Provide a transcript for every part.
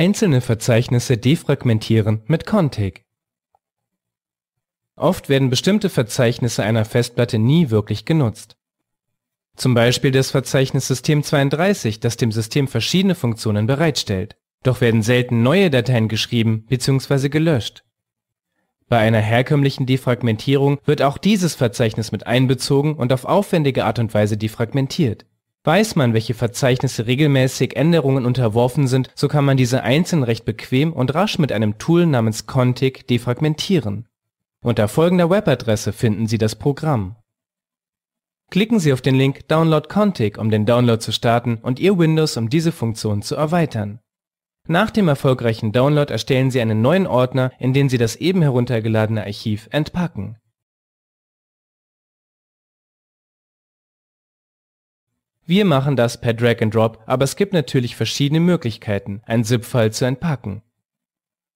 einzelne Verzeichnisse defragmentieren mit Contig. Oft werden bestimmte Verzeichnisse einer Festplatte nie wirklich genutzt. Zum Beispiel das Verzeichnis System32, das dem System verschiedene Funktionen bereitstellt. Doch werden selten neue Dateien geschrieben bzw. gelöscht. Bei einer herkömmlichen Defragmentierung wird auch dieses Verzeichnis mit einbezogen und auf aufwendige Art und Weise defragmentiert Weiß man, welche Verzeichnisse regelmäßig Änderungen unterworfen sind, so kann man diese einzeln recht bequem und rasch mit einem Tool namens Contig defragmentieren. Unter folgender Webadresse finden Sie das Programm. Klicken Sie auf den Link Download Contig, um den Download zu starten und Ihr Windows um diese Funktion zu erweitern. Nach dem erfolgreichen Download erstellen Sie einen neuen Ordner, in den Sie das eben heruntergeladene Archiv entpacken. Wir machen das per Drag and Drop, aber es gibt natürlich verschiedene Möglichkeiten, ein ZIP-File zu entpacken.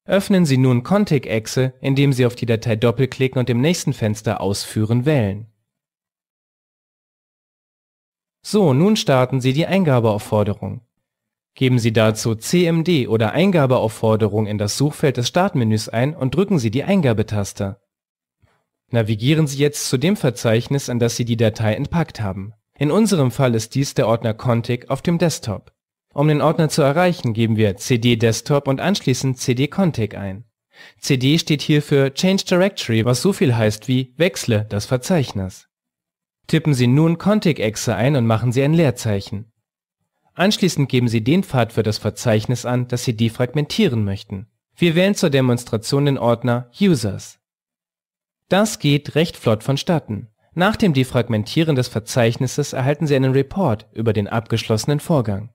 Öffnen Sie nun Contig-Exe, indem Sie auf die Datei doppelklicken und im nächsten Fenster Ausführen wählen. So, nun starten Sie die Eingabeaufforderung. Geben Sie dazu CMD oder Eingabeaufforderung in das Suchfeld des Startmenüs ein und drücken Sie die Eingabetaste. Navigieren Sie jetzt zu dem Verzeichnis, an das Sie die Datei entpackt haben. In unserem Fall ist dies der Ordner Contig auf dem Desktop. Um den Ordner zu erreichen, geben wir cd desktop und anschließend cd contig ein. cd steht hier für Change Directory, was so viel heißt wie Wechsle das Verzeichnis. Tippen Sie nun Contig-Exe ein und machen Sie ein Leerzeichen. Anschließend geben Sie den Pfad für das Verzeichnis an, das Sie defragmentieren möchten. Wir wählen zur Demonstration den Ordner Users. Das geht recht flott vonstatten. Nach dem Defragmentieren des Verzeichnisses erhalten Sie einen Report über den abgeschlossenen Vorgang